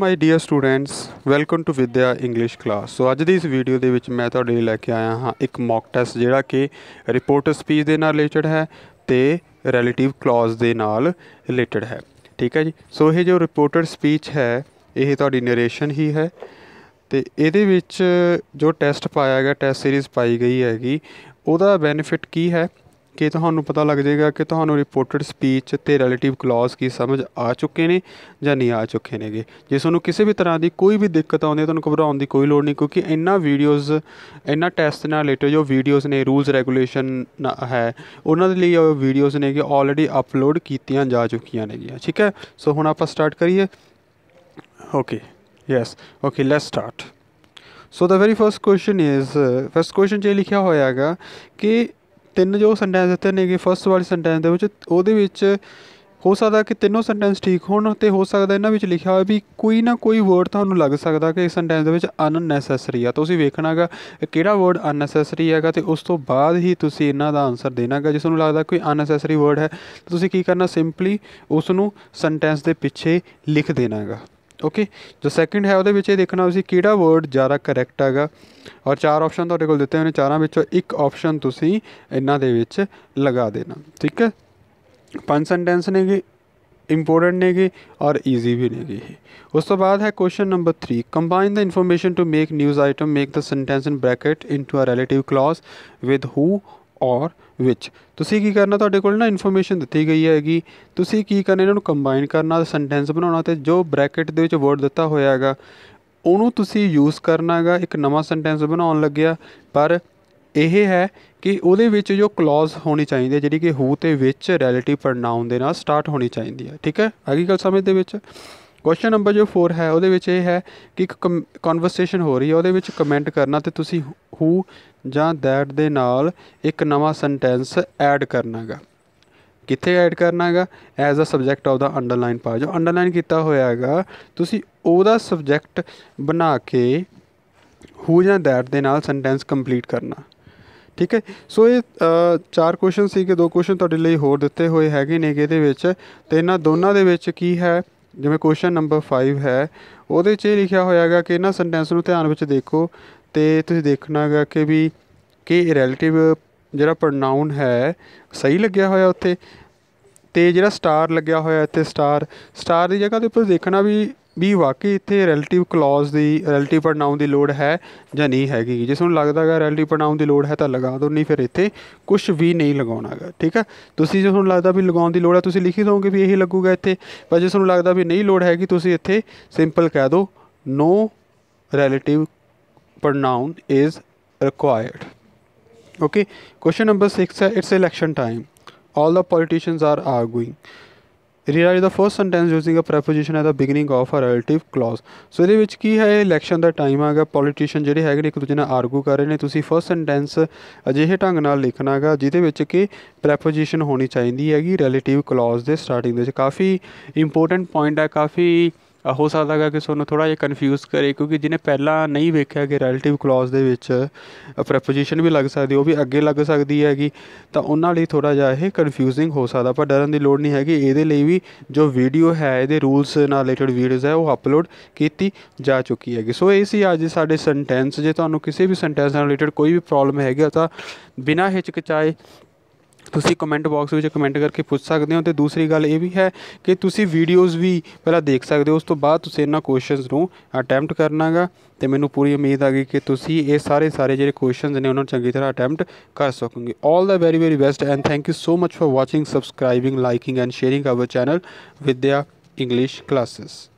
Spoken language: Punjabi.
my dear students welcome to Vidya English class so ਅੱਜ ਦੀ ਇਸ ਵੀਡੀਓ ਦੇ ਵਿੱਚ ਮੈਂ ਤੁਹਾਡੇ ਲਈ ਲੈ ਕੇ ਆਇਆ ਹਾਂ ਇੱਕ ਮੌਕ ਟੈਸਟ ਜਿਹੜਾ ਕਿ ਰਿਪੋਰਟਰ ਸਪੀਚ ਦੇ ਨਾਲ ਰਿਲੇਟਡ ਹੈ ਤੇ ਰਿਲੇਟਿਵ ਕਲੌਜ਼ ਦੇ ਨਾਲ ਰਿਲੇਟਡ ਹੈ ਠੀਕ ਹੈ ਜੀ ਸੋ ਇਹ ਜੋ ਰਿਪੋਰਟਰ ਸਪੀਚ ਹੈ ਇਹ ਤੁਹਾਡੀ ਨਰੇਸ਼ਨ ਹੀ ਹੈ ਤੇ ਇਹਦੇ ਵਿੱਚ ਜੋ ਟੈਸਟ ਪਾਇਆ ਗਿਆ ਟੈਸਟ ਸੀਰੀਜ਼ ਪਾਈ ਗਈ ਹੈਗੀ ਉਹਦਾ ਬੈਨੀਫਿਟ ਕੀ ਹੈ ਕਿ ਤੁਹਾਨੂੰ ਪਤਾ ਲੱਗ ਜਾਏਗਾ ਕਿ ਤੁਹਾਨੂੰ ਰਿਪੋਰਟਡ ਸਪੀਚ ਤੇ ਰਿਲੇਟਿਵ ਕਲੌਜ਼ ਕੀ ਸਮਝ ਆ ਚੁੱਕੇ ਨੇ ਜਾਂ ਨਹੀਂ ਆ ਚੁੱਕੇ ਨੇਗੇ ਜੇ ਤੁਹਾਨੂੰ ਕਿਸੇ ਵੀ ਤਰ੍ਹਾਂ ਦੀ ਕੋਈ ਵੀ ਦਿੱਕਤ ਆਉਂਦੀ ਹੈ ਤੁਹਾਨੂੰ ਘਬਰਾਉਣ ਦੀ ਕੋਈ ਲੋੜ ਨਹੀਂ ਕਿਉਂਕਿ ਇੰਨਾ ਵੀਡੀਓਜ਼ ਇੰਨਾ ਟੈਸਟ ਨਾਲ ਰਿਲੇਟਡ ਜੋ ਵੀਡੀਓਜ਼ ਨੇ ਰੂਲਸ ਰੈਗੂਲੇਸ਼ਨ ਹੈ ਉਹਨਾਂ ਦੇ ਲਈ ਉਹ ਵੀਡੀਓਜ਼ ਨੇ ਕਿ ਆਲਰੇਡੀ ਅਪਲੋਡ ਕੀਤੀਆਂ ਜਾ ਚੁੱਕੀਆਂ ਨੇਗੀਆਂ ਠੀਕ ਹੈ ਸੋ ਹੁਣ ਆਪਾਂ ਸਟਾਰਟ ਕਰੀਏ okay yes okay let's start so the very first question is first question ਜੇ ਲਿਖਿਆ ਹੋਇਆਗਾ ਕਿ ਤਿੰਨ ਜੋ ਸੈਂਟੈਂਸ ਦਿੱਤੇ ਨੇਗੇ ਫਸਟ ਵਾਲੀ ਸੈਂਟੈਂਸ ਦੇ ਵਿੱਚ ਉਹਦੇ ਵਿੱਚ ਹੋ ਸਕਦਾ ਕਿ ਤਿੰਨੋਂ ਸੈਂਟੈਂਸ ਠੀਕ ਹੋਣ ਤੇ ਹੋ ਸਕਦਾ ਇਹਨਾਂ ਵਿੱਚ ਲਿਖਿਆ ਹੋਵੇ ਵੀ ਕੋਈ ਨਾ ਕੋਈ ਵਰਡ ਤੁਹਾਨੂੰ ਲੱਗ ਸਕਦਾ ਕਿ ਇਸ ਸੈਂਟੈਂਸ ਦੇ ਵਿੱਚ ਅਨਨੈਸੈਸਰੀ ਆ ਤੁਸੀਂ ਵੇਖਣਾਗਾ ਕਿਹੜਾ ਵਰਡ ਅਨਨੈਸੈਸਰੀ ਹੈਗਾ ਤੇ ਉਸ ਤੋਂ ਬਾਅਦ ਹੀ ਤੁਸੀਂ ਇਹਨਾਂ ਦਾ ਆਨਸਰ ਦੇਣਾਗਾ ਜਿਸ ਨੂੰ ਲੱਗਦਾ ਕੋਈ ਅਨਨੈਸੈਸਰੀ ਵਰਡ ਹੈ ਤੁਸੀਂ ਕੀ ਕਰਨਾ ਸਿੰਪਲੀ ਉਸ ਨੂੰ ਸੈਂਟੈਂਸ ਦੇ ਪਿੱਛੇ ਲਿਖ ਦੇਣਾਗਾ ਓਕੇ ਜੋ ਸੈਕਿੰਡ ਹੈ ਉਹਦੇ ਵਿੱਚ ਇਹ ਦੇਖਣਾ ਤੁਸੀਂ ਕਿਹੜਾ ਵਰਡ ਜ਼ਿਆਦਾ ਕਰੈਕਟ ਹੈਗਾ ਔਰ ਚਾਰ ਆਪਸ਼ਨ ਤੁਹਾਡੇ ਕੋਲ ਦਿੱਤੇ ਹੋਏ ਨੇ ਚਾਰਾਂ ਵਿੱਚੋਂ ਇੱਕ ਆਪਸ਼ਨ ਤੁਸੀਂ ਇਹਨਾਂ ਦੇ ਵਿੱਚ ਲਗਾ ਦੇਣਾ ਠੀਕ ਹੈ ਪੰਜ ਸੈਂਟੈਂਸ ਨੇਗੇ ਇੰਪੋਰਟੈਂਟ ਨੇਗੇ ਔਰ ਈਜ਼ੀ ਵੀ ਨੇਗੇ ਉਸ ਤੋਂ ਬਾਅਦ ਹੈ question number 3 combine the information to make news item make the sentence in bracket into a relative class with who or ਵਿੱਚ ਤੁਸੀਂ ਕੀ ਕਰਨਾ ਤੁਹਾਡੇ ਕੋਲ ਨਾ ਇਨਫੋਰਮੇਸ਼ਨ ਦਿੱਤੀ ਗਈ ਹੈਗੀ ਤੁਸੀਂ ਕੀ ਕਰਨਾ ਇਹਨਾਂ ਨੂੰ ਕੰਬਾਈਨ ਕਰਨਾ ਸੈਂਟੈਂਸ ਬਣਾਉਣਾ ਤੇ ਜੋ ਬ੍ਰੈਕਟ ਦੇ ਵਿੱਚ ਵਰਡ ਦਿੱਤਾ ਹੋਇਆ ਹੈਗਾ ਉਹਨੂੰ ਤੁਸੀਂ ਯੂਜ਼ ਕਰਨਾ ਹੈਗਾ ਇੱਕ ਨਵਾਂ ਸੈਂਟੈਂਸ ਬਣਾਉਣ ਲੱਗਿਆ ਪਰ ਇਹ ਹੈ ਕਿ ਉਹਦੇ ਵਿੱਚ ਜੋ ਕਲੌਜ਼ ਹੋਣੀ ਚਾਹੀਦੀ ਹੈ ਜਿਹੜੀ ਕਿ ਹੂ ਤੇ ਵਿੱਚ ਰੈਲੇਟਿਵ ਪ੍ਰੋਨਾਉਨ ਦੇ ਨਾਲ ਸਟਾਰਟ ਹੋਣੀ ਚਾਹੀਦੀ ਹੈ ਠੀਕ ਹੈ ਅਗਲੀ ਗੱਲ ਸਮਝ ਦੇ ਵਿੱਚ ਕੁਐਸਚਨ ਨੰਬਰ ਜੋ 4 ਹੈ ਉਹਦੇ ਵਿੱਚ ਇਹ ਹੈ ਕਿ ਇੱਕ ਕਨਵਰਸੇਸ਼ਨ ਹੋ ਰਹੀ ਹੈ ਉਹਦੇ ਵਿੱਚ ਕਮੈਂਟ ਕਰਨਾ ਤੇ ਤੁਸੀਂ ਹੂ ਜਾਂ ਦੈਟ ਦੇ ਨਾਲ ਇੱਕ ਨਵਾਂ ਸੈਂਟੈਂਸ ਐਡ ਕਰਨਾਗਾ ਕਿੱਥੇ ਐਡ ਕਰਨਾਗਾ as a subject of the underline ਪਾ ਜੋ ਅੰਡਰਲਾਈਨ ਕੀਤਾ ਹੋਇਆ ਹੈਗਾ ਤੁਸੀਂ ਉਹਦਾ ਸਬਜੈਕਟ ਬਣਾ ਕੇ ਹੂ ਜਾਂ ਦੈਟ ਦੇ ਨਾਲ ਸੈਂਟੈਂਸ ਕੰਪਲੀਟ ਕਰਨਾ ਠੀਕ ਹੈ ਸੋ ਇਹ ਚਾਰ ਕੁਐਸਚਨ ਸੀ ਕਿ ਦੋ ਕੁਐਸਚਨ ਤੁਹਾਡੇ ਲਈ ਹੋਰ ਦਿੱਤੇ ਹੋਏ ਹੈਗੇ ਨੇ ਇਹਦੇ ਵਿੱਚ ਤੇ ਇਹਨਾਂ ਦੋਨਾਂ ਦੇ ਵਿੱਚ ਕੀ ਹੈ ਜਿਵੇਂ ਕੁਐਸਚਨ ਨੰਬਰ 5 ਹੈ ਉਹਦੇ 'ਚ ਲਿਖਿਆ ਹੋਇਆ ਹੈਗਾ ਕਿ ਇਹਨਾਂ ਸੈਂਟੈਂਸ ਨੂੰ ਧਿਆਨ ਵਿੱਚ ਦੇਖੋ ਤੇ ਤੁਸੀਂ ਦੇਖਣਾ ਹੈਗਾ ਕਿ ਵੀ ਕਿ ਰੈਲੇਟਿਵ ਜਿਹੜਾ ਪ੍ਰੋਨਾਉਨ ਹੈ ਸਹੀ ਲੱਗਿਆ ਹੋਇਆ ਉੱਥੇ ਤੇ ਜਿਹੜਾ ਸਟਾਰ ਲੱਗਿਆ ਹੋਇਆ ਇੱਥੇ ਸਟਾਰ ਸਟਾਰ ਦੀ ਜਗ੍ਹਾ 'ਤੇ ਉੱਪਰ ਦੇਖਣਾ ਵੀ ਵੀ ਵਾਕਈ ਇੱਥੇ ਰੈਲੇਟਿਵ ਕਲੌਜ਼ ਦੀ ਰੈਲੇਟਿਵ ਪ੍ਰੋਨਾਉਨ ਦੀ ਲੋੜ ਹੈ ਜਾਂ ਨਹੀਂ ਹੈਗੀ ਜਿਸ ਨੂੰ ਲੱਗਦਾ ਹੈ ਰੈਲੇਟਿਵ ਪ੍ਰੋਨਾਉਨ ਦੀ ਲੋੜ ਹੈ ਤਾਂ ਲਗਾ ਦਿਓ ਨਹੀਂ ਫਿਰ ਇੱਥੇ ਕੁਝ ਵੀ ਨਹੀਂ ਲਗਾਉਣਾ ਠੀਕ ਹੈ ਤੁਸੀਂ ਜੇ ਤੁਹਾਨੂੰ ਲੱਗਦਾ ਵੀ ਲਗਾਉਣ ਦੀ ਲੋੜ ਹੈ ਤੁਸੀਂ ਲਿਖੀ ਦੋਗੇ ਵੀ ਇਹੀ ਲੱਗੂਗਾ ਇੱਥੇ ਪਰ ਜੇ ਤੁਹਾਨੂੰ ਲੱਗਦਾ ਵੀ ਨਹੀਂ ਲੋੜ ਹੈਗੀ ਤੁਸੀਂ ਇੱਥੇ ਸਿੰਪਲ ਕਹਿ ਦਿਓ no relative pronoun is required okay question number 6 it's election time all the politicians are arguing rewrite the first sentence using a preposition at the beginning of a relative clause so ਇਹਦੇ ਵਿੱਚ ਕੀ ਹੈ ਇਲੈਕਸ਼ਨ ਦਾ ਟਾਈਮ politician ਪੋਲੀਟੀਸ਼ੀਅਨ ਜਿਹੜੇ ਹੈਗੇ ਨੇ ਇੱਕ ਦੂਜੇ ਨਾਲ ਆਰਗੂ ਕਰ ਰਹੇ ਨੇ ਤੁਸੀਂ ਫਰਸਟ ਸੈਂਟੈਂਸ ਅਜਿਹੇ ਢੰਗ ਨਾਲ ਲਿਖਣਾ ਹੈਗਾ ਜਿਹਦੇ ਵਿੱਚ ਕਿ ਪ੍ਰੈਪੋਜੀਸ਼ਨ ਹੋਣੀ ਚਾਹੀਦੀ ਹੈਗੀ ਰਿਲੇਟਿਵ ਕਲੌਜ਼ ਦੇ ਸਟਾਰਟਿੰਗ ਦੇ ਵਿੱਚ ਕਾਫੀ ਇੰਪੋਰਟੈਂਟ ਪੁਆਇੰਟ ਹੈ ਕਾਫੀ ਹੋ ਸਕਦਾ ਹੈ ਕਿ ਤੁਹਾਨੂੰ ਥੋੜਾ ਜਿਹਾ ਕਨਫਿਊਜ਼ ਕਰੇ ਕਿਉਂਕਿ ਜਿਹਨੇ ਪਹਿਲਾਂ ਨਹੀਂ ਵੇਖਿਆ ਕਿ ਰਿਲੇਟਿਵ ਕਲੌਜ਼ ਦੇ ਵਿੱਚ ਪ੍ਰੈਪੋਜੀਸ਼ਨ ਵੀ ਲੱਗ ਸਕਦੀ ਉਹ ਵੀ ਅੱਗੇ ਲੱਗ ਸਕਦੀ ਹੈਗੀ ਤਾਂ ਉਹਨਾਂ ਲਈ ਥੋੜਾ ਜਿਹਾ ਇਹ ਕਨਫਿਊਜ਼ਿੰਗ ਹੋ ਸਕਦਾ ਪਰ ਡਰਨ ਦੀ ਲੋੜ ਨਹੀਂ ਹੈਗੀ ਇਹਦੇ ਲਈ ਵੀ ਜੋ ਵੀਡੀਓ ਹੈ ਇਹਦੇ ਰੂਲਸ ਨਾਲ ਰਿਲੇਟਡ ਵੀਡੀਓਜ਼ ਹੈ ਉਹ ਅਪਲੋਡ ਕੀਤੀ ਜਾ ਚੁੱਕੀ ਹੈਗੀ ਸੋ ਇਹ ਸੀ ਅੱਜ ਸਾਡੇ ਸੈਂਟੈਂਸ ਜੇ ਤੁਹਾਨੂੰ ਕਿਸੇ ਵੀ ਸੈਂਟੈਂਸ ਨਾਲ ਰਿਲੇਟਡ ਕੋਈ ਵੀ ਪ੍ਰੋਬਲਮ ਹੈਗਾ ਤਾਂ ਬਿਨਾਂ ਹਿਚਕਚਾਏ ਤੁਸੀਂ ਕਮੈਂਟ ਬਾਕਸ ਵਿੱਚ ਕਮੈਂਟ ਕਰਕੇ ਪੁੱਛ ਸਕਦੇ ਹੋ ਤੇ ਦੂਸਰੀ ਗੱਲ ਇਹ ਵੀ ਹੈ ਕਿ ਤੁਸੀਂ ਵੀਡੀਓਜ਼ ਵੀ ਪਹਿਲਾਂ ਦੇਖ ਸਕਦੇ ਹੋ ਉਸ ਤੋਂ ਬਾਅਦ ਤੁਸੀਂ ਇਹਨਾਂ ਕੁਐਸਚਨਸ ਨੂੰ ਅਟੈਂਪਟ ਕਰਨਾਗਾ ਤੇ ਮੈਨੂੰ ਪੂਰੀ ਉਮੀਦ ਆ ਗਈ ਕਿ ਤੁਸੀਂ ਇਹ ਸਾਰੇ ਸਾਰੇ ਜਿਹੜੇ ਕੁਐਸਚਨਸ ਨੇ ਉਹਨਾਂ ਨੂੰ ਚੰਗੀ ਤਰ੍ਹਾਂ ਅਟੈਂਪਟ ਕਰ ਸਕੋਗੇ all the very very best and thank you so much for watching subscribing liking and sharing our channel Vidya English classes